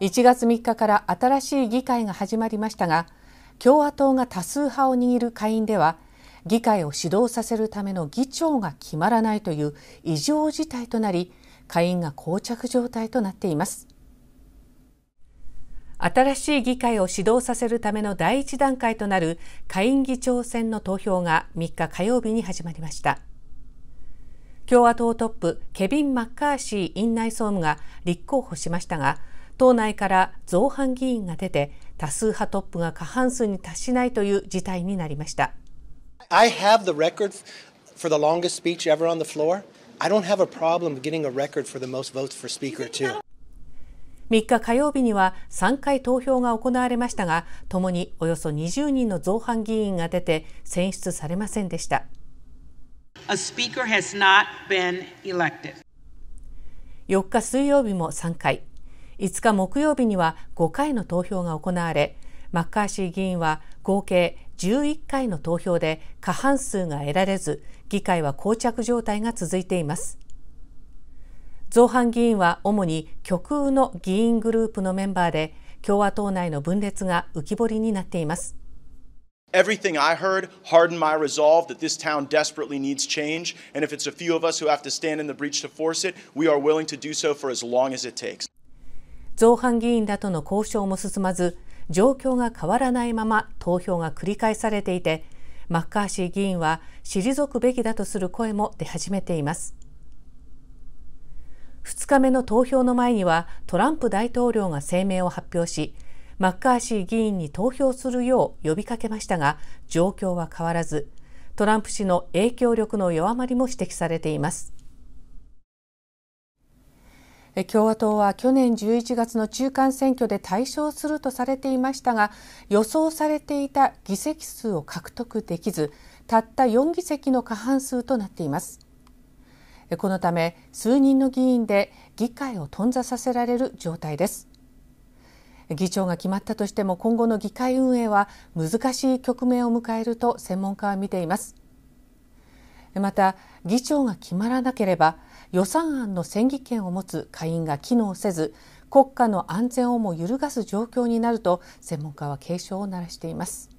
1月3日から新しい議会が始まりましたが共和党が多数派を握る下院では議会を指導させるための議長が決まらないという異常事態となり下院が膠着状態となっています新しい議会を指導させるための第一段階となる下院議長選の投票が3日火曜日に始まりました共和党トップケビン・マッカーシー院内総務が立候補しましたが党内から造反議員が出て多数派トップが過半数に達しないという事態になりました。I have the record for the longest speech ever on the floor. I don't have a problem getting a record for the most votes for speaker too. 3日火曜日には3回投票が行われましたが、ともにおよそ20人の造反議員が出て選出されませんでした。4日水曜日も3回、5日木曜日には5回の投票が行われマッカーシー議員は合計11回の投票で過半数が得られず議会は膠着状態が続いています造反議員は主に極右の議員グループのメンバーで共和党内の分裂が浮き彫りになっています Everything I heard hardened my resolve that this town desperately needs change, and if it's a few of us who have to stand in the breach to force it, we are willing to do so for as long as it takes. 造反議員らとの交渉も進まず状況が変わらないまま投票が繰り返されていてマッカーシー議員は退くべきだとする声も出始めています2日目の投票の前にはトランプ大統領が声明を発表しマッカーシー議員に投票するよう呼びかけましたが状況は変わらずトランプ氏の影響力の弱まりも指摘されています共和党は去年11月の中間選挙で大勝するとされていましたが予想されていた議席数を獲得できずたった4議席の過半数となっていますこのため数人の議員で議会を頓挫させられる状態です議長が決まったとしても今後の議会運営は難しい局面を迎えると専門家は見ていますまた議長が決まらなければ予算案の選議権を持つ下院が機能せず国家の安全をも揺るがす状況になると専門家は警鐘を鳴らしています。